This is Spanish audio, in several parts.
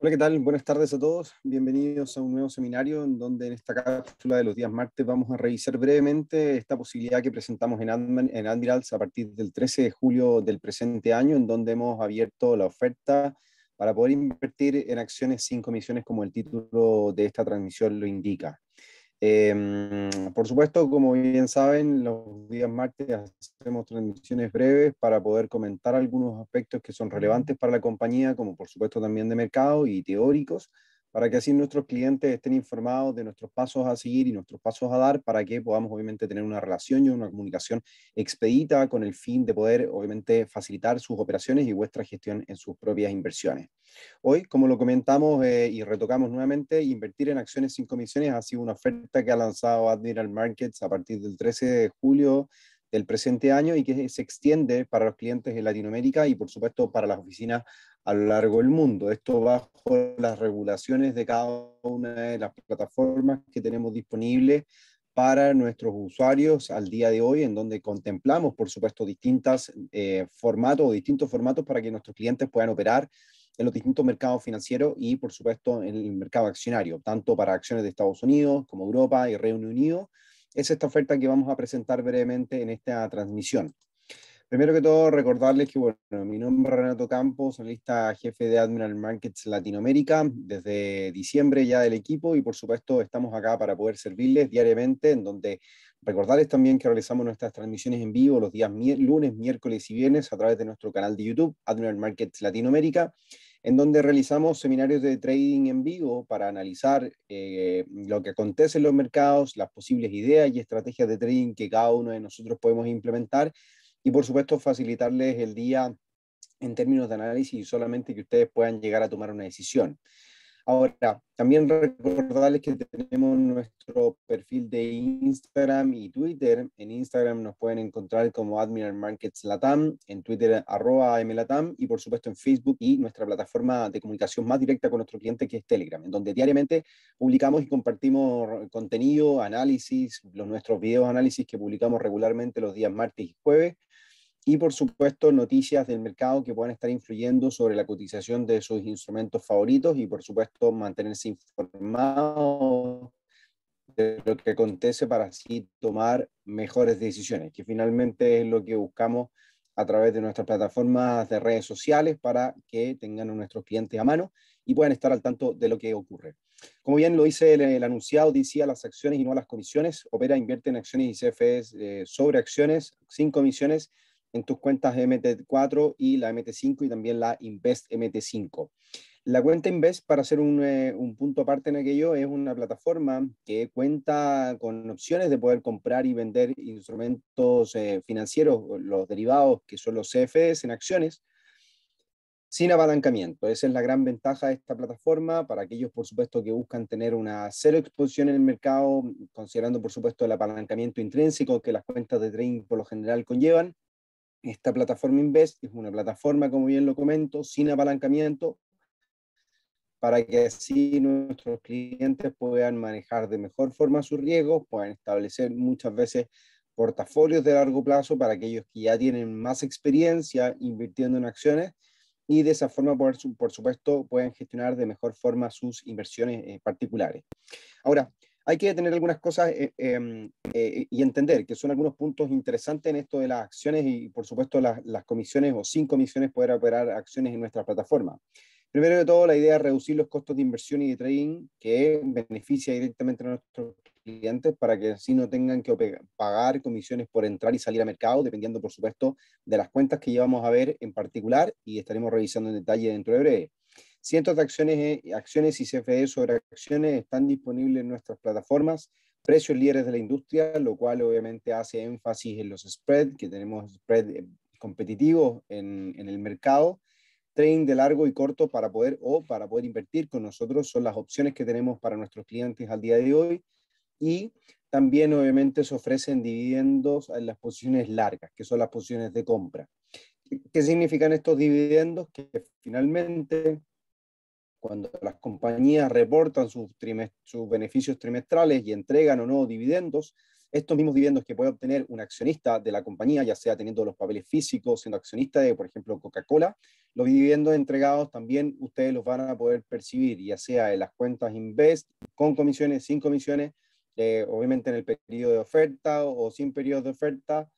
Hola, ¿qué tal? Buenas tardes a todos. Bienvenidos a un nuevo seminario en donde en esta cápsula de los días martes vamos a revisar brevemente esta posibilidad que presentamos en, en Admirals a partir del 13 de julio del presente año, en donde hemos abierto la oferta para poder invertir en acciones sin comisiones como el título de esta transmisión lo indica. Em, por supuesto, como bien saben, los días martes hacemos transmisiones breves para poder comentar algunos aspectos que son relevantes para la compañía, como por supuesto también de mercado y teóricos para que así nuestros clientes estén informados de nuestros pasos a seguir y nuestros pasos a dar, para que podamos obviamente tener una relación y una comunicación expedita con el fin de poder obviamente facilitar sus operaciones y vuestra gestión en sus propias inversiones. Hoy, como lo comentamos eh, y retocamos nuevamente, invertir en acciones sin comisiones ha sido una oferta que ha lanzado Admiral Markets a partir del 13 de julio del presente año y que se extiende para los clientes en Latinoamérica y por supuesto para las oficinas a lo largo del mundo. Esto bajo las regulaciones de cada una de las plataformas que tenemos disponibles para nuestros usuarios al día de hoy, en donde contemplamos, por supuesto, distintos eh, formatos o distintos formatos para que nuestros clientes puedan operar en los distintos mercados financieros y, por supuesto, en el mercado accionario, tanto para acciones de Estados Unidos como Europa y Reino Unido. Es esta oferta que vamos a presentar brevemente en esta transmisión. Primero que todo, recordarles que, bueno, mi nombre es Renato Campos, analista jefe de Admiral Markets Latinoamérica, desde diciembre ya del equipo y por supuesto estamos acá para poder servirles diariamente, en donde recordarles también que realizamos nuestras transmisiones en vivo los días lunes, miércoles y viernes a través de nuestro canal de YouTube, Admiral Markets Latinoamérica, en donde realizamos seminarios de trading en vivo para analizar eh, lo que acontece en los mercados, las posibles ideas y estrategias de trading que cada uno de nosotros podemos implementar y por supuesto facilitarles el día en términos de análisis y solamente que ustedes puedan llegar a tomar una decisión. Ahora, también recordarles que tenemos nuestro perfil de Instagram y Twitter. En Instagram nos pueden encontrar como Admiral Markets Latam, en Twitter arroba MLatam y por supuesto en Facebook y nuestra plataforma de comunicación más directa con nuestro cliente que es Telegram, en donde diariamente publicamos y compartimos contenido, análisis, los nuestros videos análisis que publicamos regularmente los días martes y jueves y por supuesto noticias del mercado que puedan estar influyendo sobre la cotización de sus instrumentos favoritos y por supuesto mantenerse informado de lo que acontece para así tomar mejores decisiones, que finalmente es lo que buscamos a través de nuestras plataformas de redes sociales para que tengan a nuestros clientes a mano y puedan estar al tanto de lo que ocurre. Como bien lo dice el, anunciado, decía las acciones y no las comisiones, opera, invierte en acciones y CFEs eh, sobre acciones, sin comisiones, en tus cuentas MT4 y la MT5 y también la Invest MT5. La cuenta Invest, para hacer eh, un, punto aparte en aquello, es una plataforma que cuenta con opciones de poder comprar y vender instrumentos eh, financieros, los derivados que son los CFDs en acciones, sin apalancamiento. Esa es la gran ventaja de esta plataforma para aquellos, por supuesto, que buscan tener una cero exposición en el mercado, considerando, por supuesto, el apalancamiento intrínseco que las cuentas de trading por lo general conllevan esta plataforma Invest es una plataforma, como bien lo comento, sin apalancamiento, para que así nuestros clientes puedan manejar de mejor forma sus riesgos, puedan establecer muchas veces portafolios de largo plazo para aquellos que ya tienen más experiencia invirtiendo en acciones y de esa forma, por, supuesto, puedan gestionar de mejor forma sus inversiones eh, particulares. Ahora, hay que tener algunas cosas eh, em, eh, y entender que son algunos puntos interesantes en esto de las acciones y, por supuesto, las, las comisiones o sin comisiones poder operar acciones en nuestra plataforma. Primero de todo, la idea es reducir los costos de inversión y de trading que beneficia directamente a nuestros clientes para que así no tengan que pagar comisiones por entrar y salir a mercado, dependiendo, por supuesto, de las cuentas que llevamos a ver en particular y estaremos revisando en detalle dentro de breve. Cientos de acciones, eh, acciones y CFE sobre acciones están disponibles en nuestras plataformas, precios líderes de la industria, lo cual obviamente hace énfasis en los spreads, que tenemos spreads eh, competitivos en, en el mercado. Trading de largo y corto para poder o para poder invertir con nosotros son las opciones que tenemos para nuestros clientes al día de hoy. Y también obviamente se ofrecen dividendos en las posiciones largas, que son las posiciones de compra. ¿Qué significan estos dividendos? Que finalmente cuando las compañías reportan sus, beneficios trimestrales y entregan o no dividendos, estos mismos dividendos que puede obtener un accionista de la compañía, ya sea teniendo los papeles físicos, siendo accionista de, por ejemplo, Coca-Cola, los dividendos entregados también ustedes los van a poder percibir, ya sea en las cuentas Invest, con comisiones, sin comisiones, eh, obviamente en el periodo de oferta o sin periodo de oferta,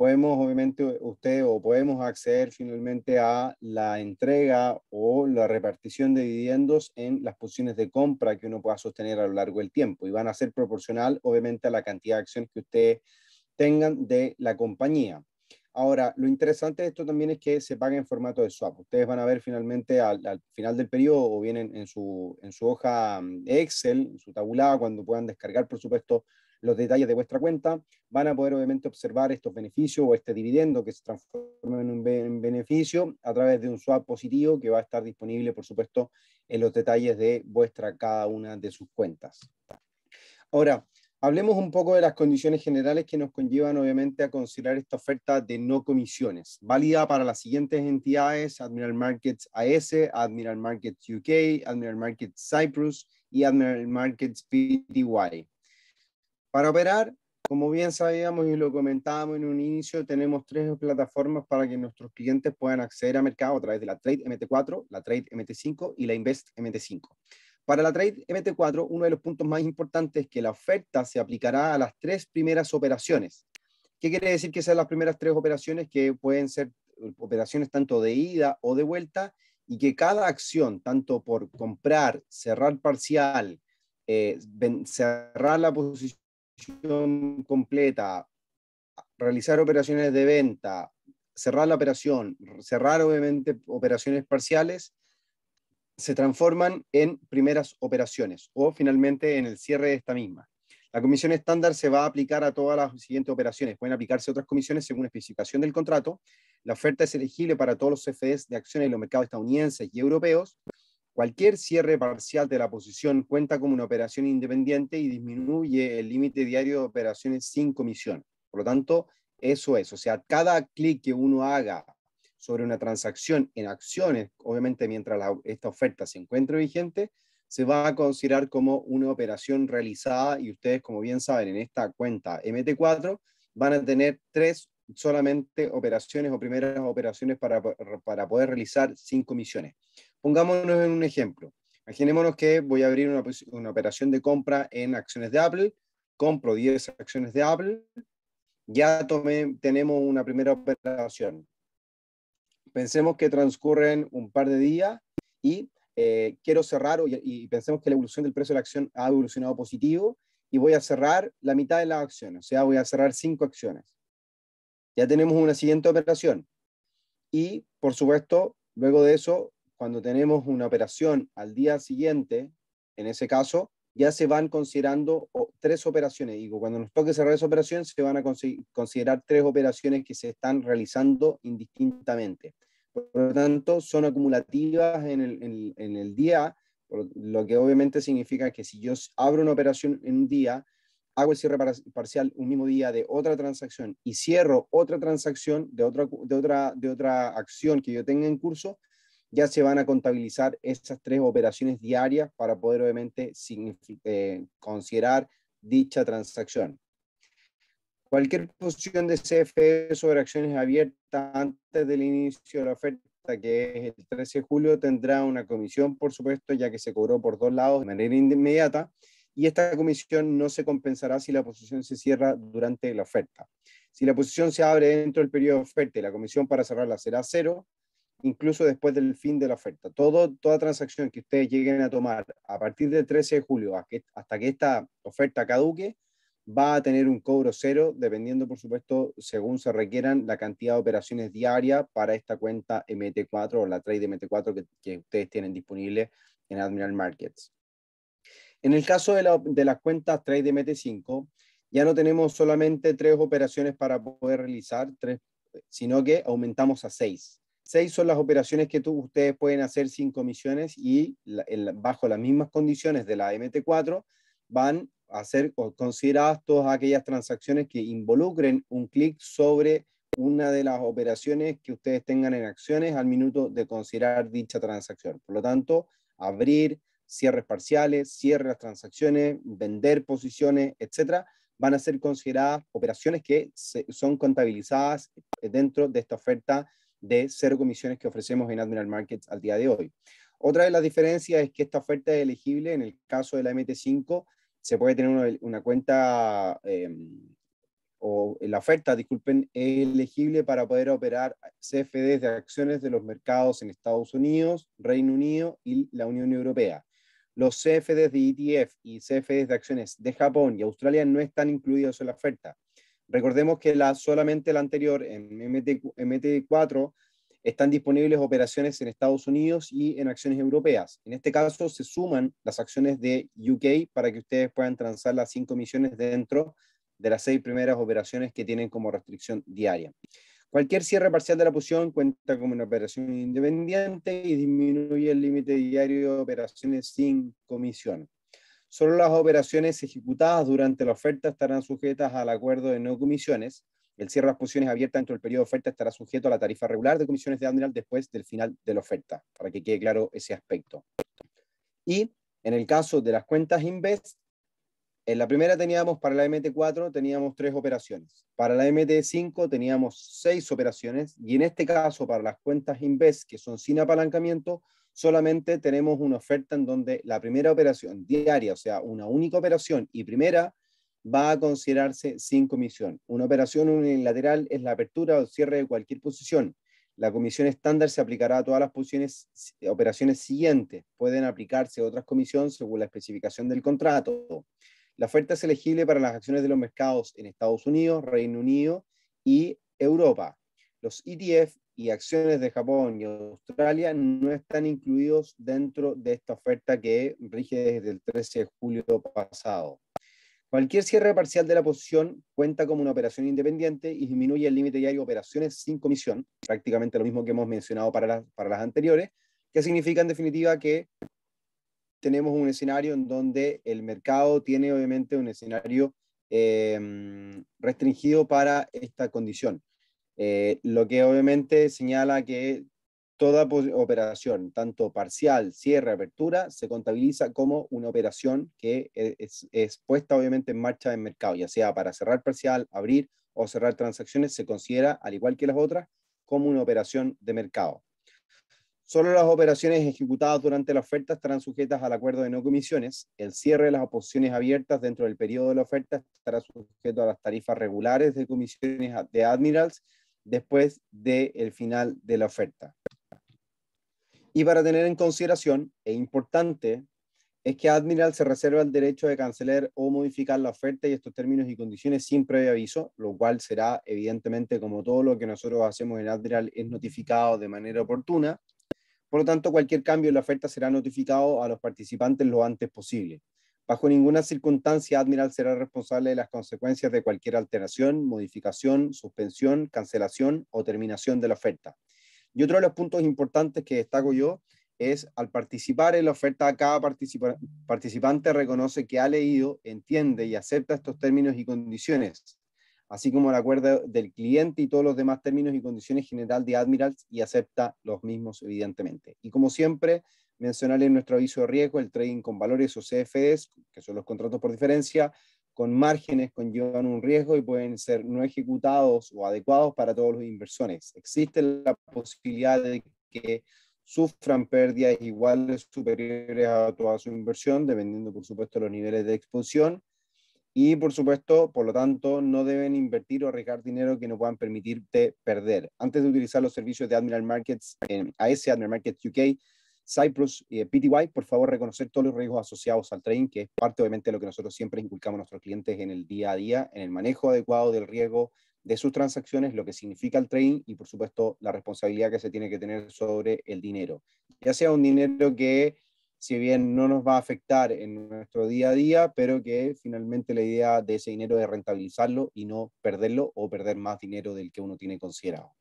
podemos, obviamente, usted o podemos acceder finalmente a la entrega o la repartición de dividendos en las posiciones de compra que uno pueda sostener a lo largo del tiempo y van a ser proporcional, obviamente, a la cantidad de acciones que ustedes tengan de la compañía. Ahora, lo interesante de esto también es que se paga en formato de swap. Ustedes van a ver finalmente al, final del periodo o vienen su, en su hoja mm, Excel, en su tabulada, cuando puedan descargar, por supuesto, los detalles de vuestra cuenta, van a poder obviamente observar estos beneficios o este dividendo que se transforma en un beneficio a través de un swap positivo que va a estar disponible, por supuesto, en los detalles de vuestra cada una de sus cuentas. Ahora, hablemos un poco de las condiciones generales que nos conllevan, obviamente, a considerar esta oferta de no comisiones, válida para las siguientes entidades, Admiral Markets AS, Admiral Markets UK, Admiral Markets Cyprus y Admiral Markets PTY. Para operar, como bien sabíamos y lo comentábamos en un inicio, tenemos tres plataformas para que nuestros clientes puedan acceder a mercado a través de la Trade MT4, la Trade MT5 y la Invest MT5. Para la Trade MT4, uno de los puntos más importantes es que la oferta se aplicará a las tres primeras operaciones. ¿Qué quiere decir que sean las primeras tres operaciones que pueden ser operaciones tanto de ida o de vuelta y que cada acción, tanto por comprar, cerrar parcial, eh, cerrar la posición, completa, realizar operaciones de venta, cerrar la operación, cerrar obviamente operaciones parciales, se transforman en primeras operaciones o finalmente en el cierre de esta misma. La comisión estándar se va a aplicar a todas las siguientes operaciones. Pueden aplicarse otras comisiones según especificación del contrato. La oferta es elegible para todos los CFDs de acciones de los mercados estadounidenses y europeos. Cualquier cierre parcial de la posición cuenta como una operación independiente y disminuye el límite diario de operaciones sin comisión. Por lo tanto, eso es. O sea, cada clic que uno haga sobre una transacción en acciones, obviamente mientras esta oferta se encuentre vigente, se va a considerar como una operación realizada y ustedes, como bien saben, en esta cuenta MT4 van a tener tres solamente operaciones o primeras operaciones para, para poder realizar sin comisiones. Pongámonos en un ejemplo. Imaginémonos que voy a abrir una, operación de compra en acciones de Apple, compro 10 acciones de Apple, ya tomé, tenemos una primera operación. Pensemos que transcurren un par de días y eh, quiero cerrar y, pensemos que la evolución del precio de la acción ha evolucionado positivo y voy a cerrar la mitad de las acciones, o sea, voy a cerrar 5 acciones. Ya tenemos una siguiente operación y, por supuesto, luego de eso cuando tenemos una operación al día siguiente, en ese caso, ya se van considerando tres operaciones. Digo, cuando nos toque cerrar esa operación, se van a considerar tres operaciones que se están realizando indistintamente. Por lo tanto, son acumulativas en el, el día, lo que obviamente significa que si yo abro una operación en un día, hago el cierre parcial un mismo día de otra transacción y cierro otra transacción de otra, de otra, de otra acción que yo tenga en curso, ya se van a contabilizar esas tres operaciones diarias para poder obviamente eh, considerar dicha transacción. Cualquier posición de CFE sobre acciones abiertas antes del inicio de la oferta, que es el 13 de julio, tendrá una comisión, por supuesto, ya que se cobró por dos lados de manera inmediata, y esta comisión no se compensará si la posición se cierra durante la oferta. Si la posición se abre dentro del periodo de oferta la comisión para cerrarla será cero, incluso después del fin de la oferta. Todo, toda transacción que ustedes lleguen a tomar a partir del 13 de julio hasta que, esta oferta caduque, va a tener un cobro cero, dependiendo, por supuesto, según se requieran la cantidad de operaciones diarias para esta cuenta MT4 o la trade MT4 que, ustedes tienen disponible en Admiral Markets. En el caso de, la, de las cuentas trade MT5, ya no tenemos solamente tres operaciones para poder realizar, tres, sino que aumentamos a seis. Seis son las operaciones que ustedes pueden hacer sin comisiones y bajo las mismas condiciones de la MT4 van a ser consideradas todas aquellas transacciones que involucren un clic sobre una de las operaciones que ustedes tengan en acciones al minuto de considerar dicha transacción. Por lo tanto, abrir cierres parciales, cierre las transacciones, vender posiciones, etcétera, van a ser consideradas operaciones que son contabilizadas dentro de esta oferta de cero comisiones que ofrecemos en Admiral Markets al día de hoy. Otra de las diferencias es que esta oferta es elegible en el caso de la MT5, se puede tener una, cuenta em, o la oferta, disculpen, es elegible para poder operar CFDs de acciones de los mercados en Estados Unidos, Reino Unido y la Unión Europea. Los CFDs de ETF y CFDs de acciones de Japón y Australia no están incluidos en la oferta. Recordemos que la, solamente la anterior, en MT, 4 están disponibles operaciones en Estados Unidos y en acciones europeas. En este caso, se suman las acciones de UK para que ustedes puedan transar las cinco misiones dentro de las seis primeras operaciones que tienen como restricción diaria. Cualquier cierre parcial de la posición cuenta como una operación independiente y disminuye el límite diario de operaciones sin comisión. Solo las operaciones ejecutadas durante la oferta estarán sujetas al acuerdo de no comisiones. El cierre de las posiciones abiertas dentro del periodo de oferta estará sujeto a la tarifa regular de comisiones de Admiral después del final de la oferta, para que quede claro ese aspecto. Y en el caso de las cuentas Invest, en la primera teníamos para la MT4 teníamos tres operaciones, para la MT5 teníamos seis operaciones y en este caso para las cuentas Invest que son sin apalancamiento solamente tenemos una oferta en donde la primera operación diaria, o sea, una única operación y primera, va a considerarse sin comisión. Una operación unilateral es la apertura o cierre de cualquier posición. La comisión estándar se aplicará a todas las posiciones, operaciones siguientes. Pueden aplicarse otras comisiones según la especificación del contrato. La oferta es elegible para las acciones de los mercados en Estados Unidos, Reino Unido y Europa los ETF y acciones de Japón y Australia no están incluidos dentro de esta oferta que rige desde el 13 de julio pasado. Cualquier cierre parcial de la posición cuenta como una operación independiente y disminuye el límite diario de operaciones sin comisión, prácticamente lo mismo que hemos mencionado para, las, para las anteriores, que significa en definitiva que tenemos un escenario en donde el mercado tiene obviamente un escenario em, restringido para esta condición. Eh, lo que obviamente señala que toda operación, tanto parcial, cierre, apertura, se contabiliza como una operación que e-, es, es puesta obviamente en marcha en mercado, ya sea para cerrar parcial, abrir o cerrar transacciones, se considera, al igual que las otras, como una operación de mercado. Solo las operaciones ejecutadas durante la oferta estarán sujetas al acuerdo de no comisiones. El cierre de las oposiciones abiertas dentro del periodo de la oferta estará sujeto a las tarifas regulares de comisiones de Admirals después del final de la oferta. Y para tener en consideración, e importante, es que Admiral se reserva el derecho de cancelar o modificar la oferta y estos términos y condiciones sin previo aviso, lo cual será evidentemente como todo lo que nosotros hacemos en Admiral es notificado de manera oportuna. Por lo tanto, cualquier cambio en la oferta será notificado a los participantes lo antes posible. Bajo ninguna circunstancia, Admiral será responsable de las consecuencias de cualquier alteración, modificación, suspensión, cancelación o terminación de la oferta. Y otro de los puntos importantes que destaco yo es al participar en la oferta, cada participante reconoce que ha leído, entiende y acepta estos términos y condiciones, así como el acuerdo del cliente y todos los demás términos y condiciones general de Admiral y acepta los mismos, evidentemente. Y como siempre, Mencionarle en nuestro aviso de riesgo el trading con valores o CFDs, que son los contratos por diferencia, con márgenes conllevan un riesgo y pueden ser no ejecutados o adecuados para todos los inversores. Existe la posibilidad de que sufran pérdidas iguales o superiores a toda su inversión, dependiendo, por supuesto, de los niveles de exposición. Y, por supuesto, por lo tanto, no deben invertir o arriesgar dinero que no puedan permitirte perder. Antes de utilizar los servicios de Admiral Markets, en AS Admiral Markets UK, Cyprus eh, y PTY, por favor, reconocer todos los riesgos asociados al trading, que es parte obviamente de lo que nosotros siempre inculcamos a nuestros clientes en el día a día, en el manejo adecuado del riesgo de sus transacciones, lo que significa el trading y, por supuesto, la responsabilidad que se tiene que tener sobre el dinero. Ya sea un dinero que, si bien no nos va a afectar en nuestro día a día, pero que finalmente la idea de ese dinero es rentabilizarlo y no perderlo o perder más dinero del que uno tiene considerado.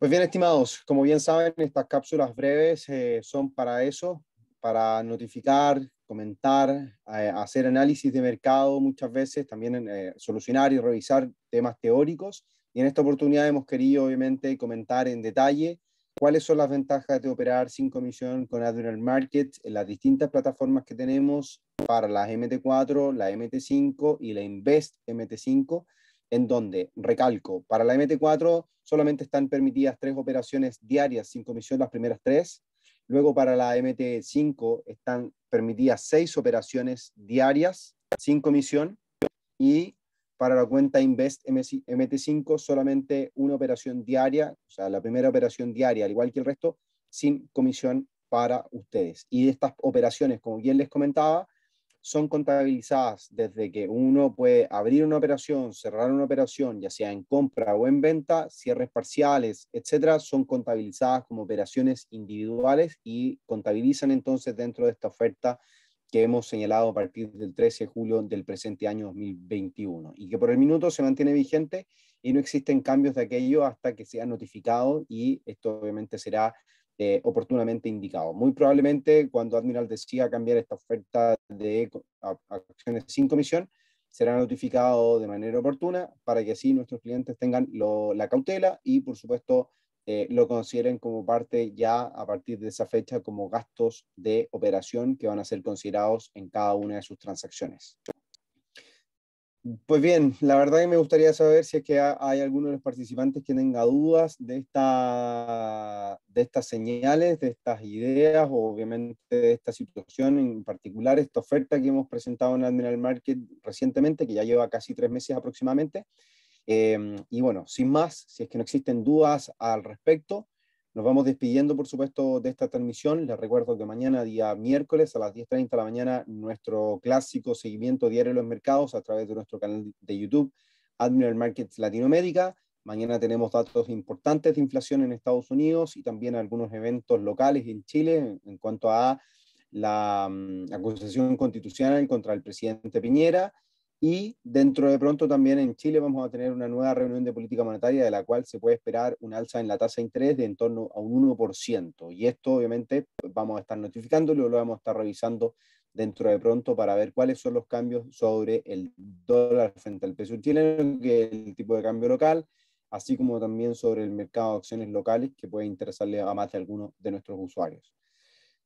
Pues bien, estimados, como bien saben, estas cápsulas breves eh, son para eso, para notificar, comentar, hacer análisis de mercado muchas veces, también eh, solucionar y revisar temas teóricos. Y en esta oportunidad hemos querido, obviamente, comentar en detalle cuáles son las ventajas de operar sin comisión con Admiral Market en las distintas plataformas que tenemos para las MT4, la MT5 y la Invest MT5 en donde, recalco, para la MT4 solamente están permitidas tres operaciones diarias sin comisión las primeras tres, luego para la MT5 están permitidas seis operaciones diarias sin comisión y para la cuenta Invest MT5 solamente una operación diaria, o sea, la primera operación diaria, al igual que el resto, sin comisión para ustedes. Y estas operaciones, como bien les comentaba, son contabilizadas desde que uno puede abrir una operación, cerrar una operación, ya sea en compra o en venta, cierres parciales, etcétera, son contabilizadas como operaciones individuales y contabilizan entonces dentro de esta oferta que hemos señalado a partir del 13 de julio del presente año 2021 y que por el minuto se mantiene vigente y no existen cambios de aquello hasta que sea notificado y esto obviamente será eh, oportunamente indicado. Muy probablemente cuando Admiral decida cambiar esta oferta de acciones sin comisión, será notificado de manera oportuna para que así nuestros clientes tengan la cautela y, por supuesto, eh, lo consideren como parte ya a partir de esa fecha como gastos de operación que van a ser considerados en cada una de sus transacciones. Pues bien, la verdad que me gustaría saber si es que hay alguno de los participantes que tenga dudas de, esta, de estas señales, de estas ideas, o obviamente de esta situación en particular, esta oferta que hemos presentado en Admiral Market recientemente, que ya lleva casi tres meses aproximadamente. Em, y bueno, sin más, si es que no existen dudas al respecto, nos vamos despidiendo, por supuesto, de esta transmisión. Les recuerdo que mañana, día miércoles, a las 10.30 de la mañana, nuestro clásico seguimiento diario de los mercados a través de nuestro canal de YouTube, Admiral Markets Latinoamérica. Mañana tenemos datos importantes de inflación en Estados Unidos y también algunos eventos locales en Chile en cuanto a la mm, acusación constitucional contra el presidente Piñera y dentro de pronto también en Chile vamos a tener una nueva reunión de política monetaria de la cual se puede esperar una alza en la tasa de interés de en torno a un 1%. Y esto obviamente vamos a estar notificándolo, lo vamos a estar revisando dentro de pronto para ver cuáles son los cambios sobre el dólar frente al peso chileno, que el tipo de cambio local, así como también sobre el mercado de acciones locales que puede interesarle a más de algunos de nuestros usuarios.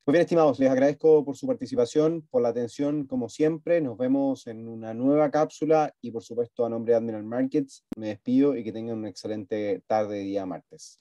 Muy bien, estimados, les agradezco por su participación, por la atención, como siempre. Nos vemos en una nueva cápsula y, por supuesto, a nombre de Admiral Markets, me despido y que tengan una excelente tarde, día martes.